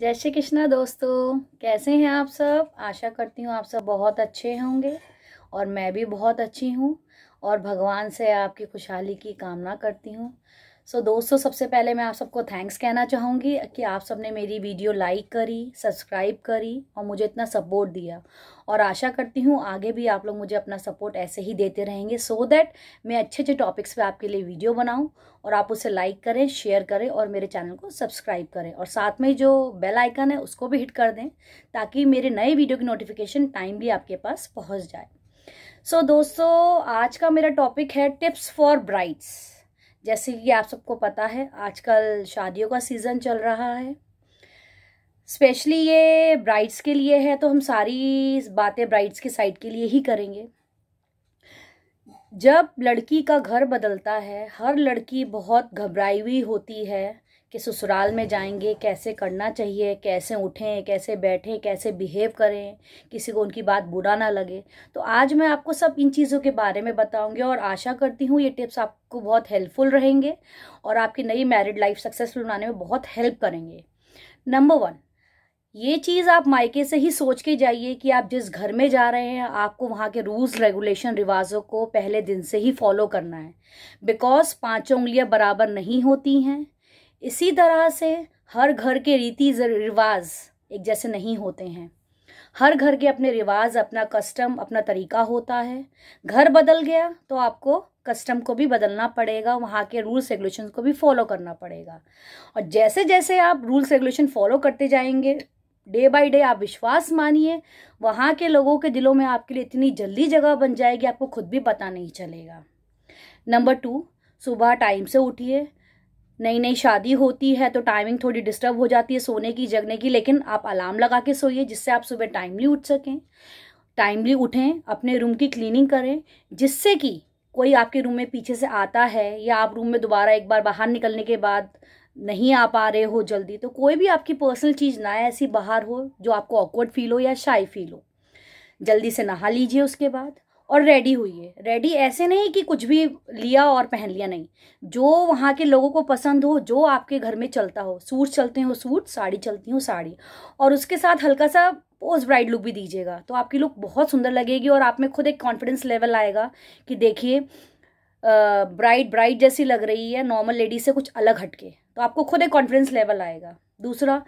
जय श्री कृष्णा दोस्तों कैसे हैं आप सब आशा करती हूँ आप सब बहुत अच्छे होंगे और मैं भी बहुत अच्छी हूँ और भगवान से आपकी खुशहाली की कामना करती हूँ सो so, दोस्तों सबसे पहले मैं आप सबको थैंक्स कहना चाहूँगी कि आप सबने मेरी वीडियो लाइक करी सब्सक्राइब करी और मुझे इतना सपोर्ट दिया और आशा करती हूँ आगे भी आप लोग मुझे अपना सपोर्ट ऐसे ही देते रहेंगे सो so दैट मैं अच्छे अच्छे टॉपिक्स पे आपके लिए वीडियो बनाऊँ और आप उसे लाइक करें शेयर करें और मेरे चैनल को सब्सक्राइब करें और साथ में जो बेल आइकन है उसको भी हिट कर दें ताकि मेरे नए वीडियो की नोटिफिकेशन टाइमली आपके पास पहुँच जाए सो so, दोस्तों आज का मेरा टॉपिक है टिप्स फॉर ब्राइट्स जैसे कि आप सबको पता है आजकल शादियों का सीज़न चल रहा है स्पेशली ये ब्राइड्स के लिए है तो हम सारी बातें ब्राइड्स के साइड के लिए ही करेंगे जब लड़की का घर बदलता है हर लड़की बहुत घबराई हुई होती है कि ससुराल में जाएंगे कैसे करना चाहिए कैसे उठें कैसे बैठें कैसे बिहेव करें किसी को उनकी बात बुरा ना लगे तो आज मैं आपको सब इन चीज़ों के बारे में बताऊंगी और आशा करती हूँ ये टिप्स आपको बहुत हेल्पफुल रहेंगे और आपकी नई मैरिड लाइफ सक्सेसफुल बनाने में बहुत हेल्प करेंगे नंबर वन ये चीज़ आप मायके से ही सोच के जाइए कि आप जिस घर में जा रहे हैं आपको वहाँ के रूल्स रेगुलेशन रिवाजों को पहले दिन से ही फॉलो करना है बिकॉज पांचों उंगलियाँ बराबर नहीं होती हैं इसी तरह से हर घर के रीति रिवाज एक जैसे नहीं होते हैं हर घर के अपने रिवाज अपना कस्टम अपना तरीका होता है घर बदल गया तो आपको कस्टम को भी बदलना पड़ेगा वहाँ के रूल्स रेगुलेशन को भी फॉलो करना पड़ेगा और जैसे जैसे आप रूल्स रेगुलेशन फॉलो करते जाएंगे डे बाय डे आप विश्वास मानिए वहाँ के लोगों के दिलों में आपके लिए इतनी जल्दी जगह बन जाएगी आपको खुद भी पता नहीं चलेगा नंबर टू सुबह टाइम से उठिए नई नई शादी होती है तो टाइमिंग थोड़ी डिस्टर्ब हो जाती है सोने की जगने की लेकिन आप अलार्म लगा के सोइए जिससे आप सुबह टाइमली उठ सकें टाइमली उठें अपने रूम की क्लीनिंग करें जिससे कि कोई आपके रूम में पीछे से आता है या आप रूम में दोबारा एक बार बाहर निकलने के बाद नहीं आ पा रहे हो जल्दी तो कोई भी आपकी पर्सनल चीज़ ना ऐसी बाहर हो जो आपको ऑकवर्ड फील हो या शाई फील हो जल्दी से नहा लीजिए उसके बाद और रेडी हुई है रेडी ऐसे नहीं कि कुछ भी लिया और पहन लिया नहीं जो वहाँ के लोगों को पसंद हो जो आपके घर में चलता हो सूट चलते हो सूट साड़ी चलती हो साड़ी और उसके साथ हल्का सा पोस्ट ब्राइड लुक भी दीजिएगा तो आपकी लुक बहुत सुंदर लगेगी और आप में खुद एक कॉन्फिडेंस लेवल आएगा कि देखिए ब्राइड ब्राइड जैसी लग रही है नॉर्मल लेडीज से कुछ अलग हटके तो आपको खुद एक कॉन्फिडेंस लेवल आएगा दूसरा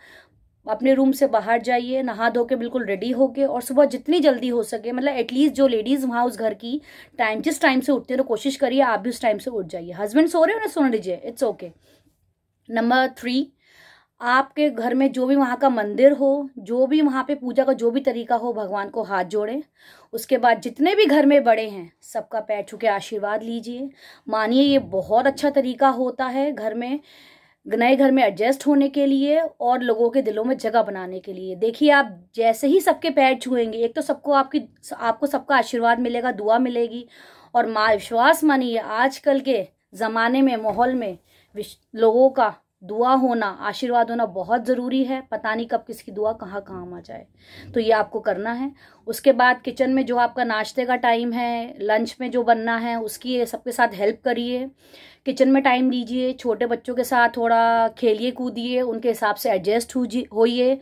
अपने रूम से बाहर जाइए नहा धो के बिल्कुल रेडी होके और सुबह जितनी जल्दी हो सके मतलब एटलीस्ट जो लेडीज़ वहाँ उस घर की टाइम जिस टाइम से उठते हैं तो कोशिश करिए आप भी उस टाइम से उठ जाइए हस्बैंड सो रहे हो ना सुन लीजिए इट्स ओके नंबर थ्री आपके घर में जो भी वहाँ का मंदिर हो जो भी वहाँ पे पूजा का जो भी तरीका हो भगवान को हाथ जोड़े उसके बाद जितने भी घर में बड़े हैं सबका पैर छू के आशीर्वाद लीजिए मानिए ये बहुत अच्छा तरीका होता है घर में नए घर में एडजस्ट होने के लिए और लोगों के दिलों में जगह बनाने के लिए देखिए आप जैसे ही सबके पैर छुएंगे एक तो सबको आपकी आपको सबका आशीर्वाद मिलेगा दुआ मिलेगी और माँ विश्वास मानिए आजकल के ज़माने में माहौल में लोगों का दुआ होना आशीर्वाद होना बहुत ज़रूरी है पता नहीं कब किसकी दुआ कहाँ कहाँ आ जाए तो ये आपको करना है उसके बाद किचन में जो आपका नाश्ते का टाइम है लंच में जो बनना है उसकी सबके साथ हेल्प करिए किचन में टाइम दीजिए छोटे बच्चों के साथ थोड़ा खेलिए कूदिए उनके हिसाब से एडजस्ट होइए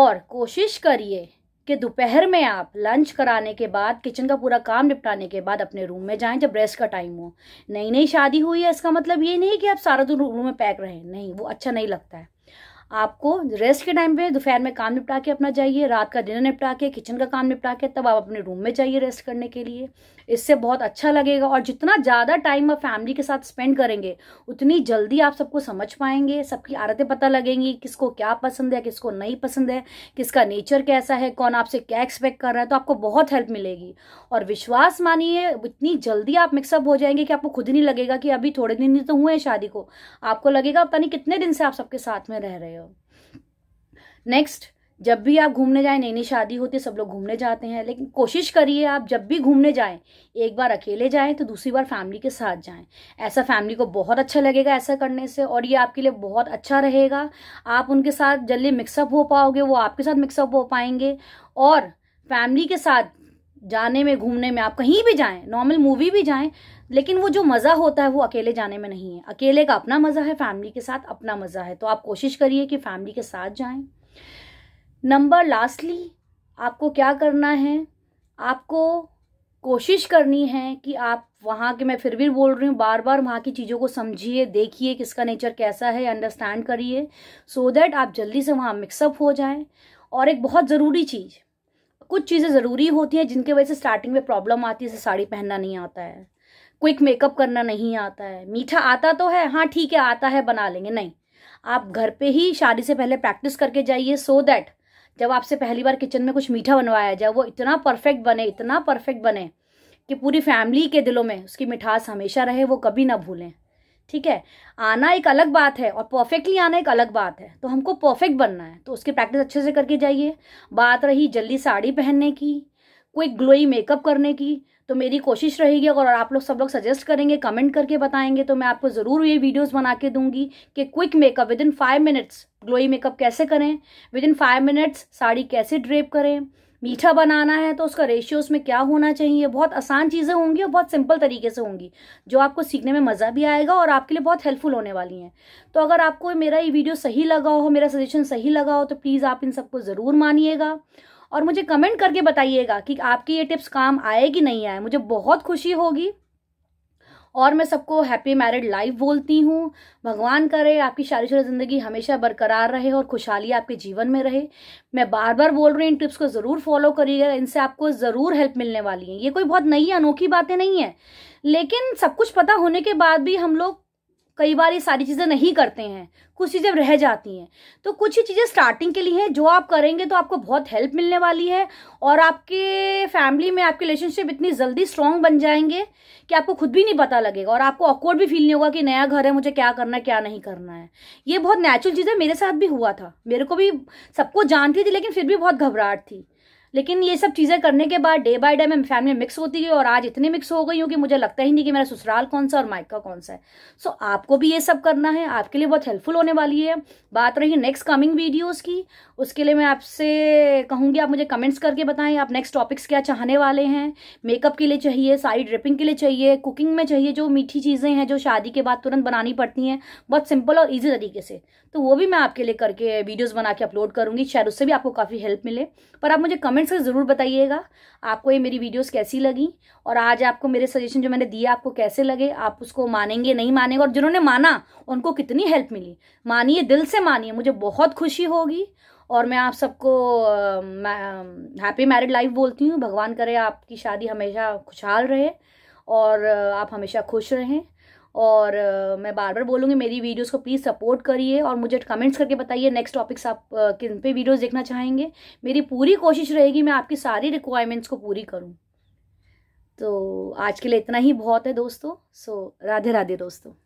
और कोशिश करिए कि दोपहर में आप लंच कराने के बाद किचन का पूरा काम निपटाने के बाद अपने रूम में जाएं जब रेस्ट का टाइम हो नई नई शादी हुई है इसका मतलब ये नहीं कि आप सारा दिन रूम में पैक रहें नहीं वो अच्छा नहीं लगता है आपको रेस्ट के टाइम पे दोपहर में काम निपटा के अपना जाइए रात का डिनर निपटा के किचन का काम निपटा के तब आप अपने रूम में जाइए रेस्ट करने के लिए इससे बहुत अच्छा लगेगा और जितना ज़्यादा टाइम आप फैमिली के साथ स्पेंड करेंगे उतनी जल्दी आप सबको समझ पाएंगे सबकी आदतें पता लगेंगी किसको क्या पसंद है किसको नहीं पसंद है किसका नेचर कैसा है कौन आपसे क्या एक्सपेक्ट कर रहा है तो आपको बहुत हेल्प मिलेगी और विश्वास मानिए इतनी जल्दी आप मिक्सअप हो जाएंगे कि आपको खुद नहीं लगेगा कि अभी थोड़े दिन ही तो हुए हैं शादी को आपको लगेगा पता नहीं कितने दिन से आप सबके साथ में रह रहे हो नेक्स्ट जब भी आप घूमने जाएं नई नई शादी होती है सब लोग घूमने जाते हैं लेकिन कोशिश करिए आप जब भी घूमने जाएं एक बार अकेले जाएं तो दूसरी बार फैमिली के साथ जाएं ऐसा फैमिली को बहुत अच्छा लगेगा ऐसा करने से और ये आपके लिए बहुत अच्छा रहेगा आप उनके साथ जल्दी मिक्सअप हो पाओगे वो आपके साथ मिक्सअप हो पाएंगे और फैमिली के साथ जाने में घूमने में आप कहीं भी जाएं नॉर्मल मूवी भी जाएं लेकिन वो जो मज़ा होता है वो अकेले जाने में नहीं है अकेले का अपना मज़ा है फैमिली के साथ अपना मज़ा है तो आप कोशिश करिए कि फैमिली के साथ जाएं नंबर लास्टली आपको क्या करना है आपको कोशिश करनी है कि आप वहाँ के मैं फिर भी बोल रही हूँ बार बार वहाँ की चीज़ों को समझिए देखिए किसका नेचर कैसा है अंडरस्टैंड करिए सो दैट आप जल्दी से वहाँ मिक्सअप हो जाएं और एक बहुत ज़रूरी चीज़ कुछ चीज़ें ज़रूरी होती हैं जिनके वजह से स्टार्टिंग में प्रॉब्लम आती है जैसे साड़ी पहनना नहीं आता है क्विक मेकअप करना नहीं आता है मीठा आता तो है हाँ ठीक है आता है बना लेंगे नहीं आप घर पे ही शादी से पहले प्रैक्टिस करके जाइए सो so दैट जब आपसे पहली बार किचन में कुछ मीठा बनवाया जाए वो इतना परफेक्ट बने इतना परफेक्ट बने कि पूरी फैमिली के दिलों में उसकी मिठास हमेशा रहे वो कभी ना भूलें ठीक है आना एक अलग बात है और परफेक्टली आना एक अलग बात है तो हमको परफेक्ट बनना है तो उसकी प्रैक्टिस अच्छे से करके जाइए बात रही जल्दी साड़ी पहनने की कोई ग्लोई मेकअप करने की तो मेरी कोशिश रहेगी अगर आप लोग सब लोग सजेस्ट करेंगे कमेंट करके बताएंगे तो मैं आपको ज़रूर ये वीडियोस बना के दूंगी कि quick makeup within five minutes glowy makeup कैसे करें within five minutes sari कैसे ड्रेप करें मीठा बनाना है तो उसका रेशियो में क्या होना चाहिए बहुत आसान चीज़ें होंगी और बहुत सिंपल तरीके से होंगी जो आपको सीखने में मज़ा भी आएगा और आपके लिए बहुत हेल्पफुल होने वाली हैं तो अगर आपको मेरा ये वीडियो सही लगा हो मेरा सजेशन सही लगा हो तो प्लीज़ आप इन सबको ज़रूर मानिएगा और मुझे कमेंट करके बताइएगा कि आपकी ये टिप्स काम आए कि नहीं आए मुझे बहुत खुशी होगी और मैं सबको हैप्पी मैरिड लाइफ बोलती हूँ भगवान करे आपकी शादी शुदा ज़िंदगी हमेशा बरकरार रहे और खुशहाली आपके जीवन में रहे मैं बार बार बोल रही हूँ इन टिप्स को ज़रूर फॉलो करिएगा इनसे आपको ज़रूर हेल्प मिलने वाली है ये कोई बहुत नई अनोखी बातें नहीं है लेकिन सब कुछ पता होने के बाद भी हम लोग कई बार ये सारी चीज़ें नहीं करते हैं कुछ चीज़ें रह जाती हैं तो कुछ ही चीज़ें स्टार्टिंग के लिए हैं जो आप करेंगे तो आपको बहुत हेल्प मिलने वाली है और आपके फैमिली में आपके रिलेशनशिप इतनी जल्दी स्ट्रांग बन जाएंगे कि आपको खुद भी नहीं पता लगेगा और आपको ऑकवर्ड भी फील नहीं होगा कि नया घर है मुझे क्या करना है क्या नहीं करना है ये बहुत नेचुरल चीज़ है मेरे साथ भी हुआ था मेरे को भी सबको जानती थी लेकिन फिर भी बहुत घबराहट थी लेकिन ये सब चीज़ें करने के बाद डे बाय डे मैं फैमिली मिक्स होती गई और आज इतनी मिक्स हो गई हूँ कि मुझे लगता ही नहीं कि मेरा ससुराल कौन सा और मायका कौन सा है सो so, आपको भी ये सब करना है आपके लिए बहुत हेल्पफुल होने वाली है बात रही नेक्स्ट कमिंग वीडियोज़ की उसके लिए मैं आपसे कहूँगी आप मुझे कमेंट्स करके बताएं आप नेक्स्ट टॉपिक्स क्या चाहने वाले हैं मेकअप के लिए चाहिए साड़ी ड्रिपिंग के लिए चाहिए कुकिंग में चाहिए जो मीठी चीज़ें हैं जो शादी के बाद तुरंत बनानी पड़ती हैं बहुत सिंपल और ईजी तरीके से तो वो भी मैं आपके लिए करके वीडियोज़ बना के अपलोड करूँगी शायद उससे भी आपको काफ़ी हेल्प मिले पर आप मुझे कमेंट्स कमेंट्स में ज़रूर बताइएगा आपको ये मेरी वीडियोस कैसी लगी और आज आपको मेरे सजेशन जो मैंने दिया आपको कैसे लगे आप उसको मानेंगे नहीं मानेंगे और जिन्होंने माना उनको कितनी हेल्प मिली मानिए दिल से मानिए मुझे बहुत खुशी होगी और मैं आप सबको हैप्पी मैरिड लाइफ बोलती हूँ भगवान करे आपकी शादी हमेशा खुशहाल रहे और आप हमेशा खुश रहें और मैं बार बार बोलूँगी मेरी वीडियोस को प्लीज़ सपोर्ट करिए और मुझे कमेंट्स करके बताइए नेक्स्ट टॉपिक्स आप किन पे वीडियोस देखना चाहेंगे मेरी पूरी कोशिश रहेगी मैं आपकी सारी रिक्वायरमेंट्स को पूरी करूँ तो आज के लिए इतना ही बहुत है दोस्तों सो राधे राधे दोस्तों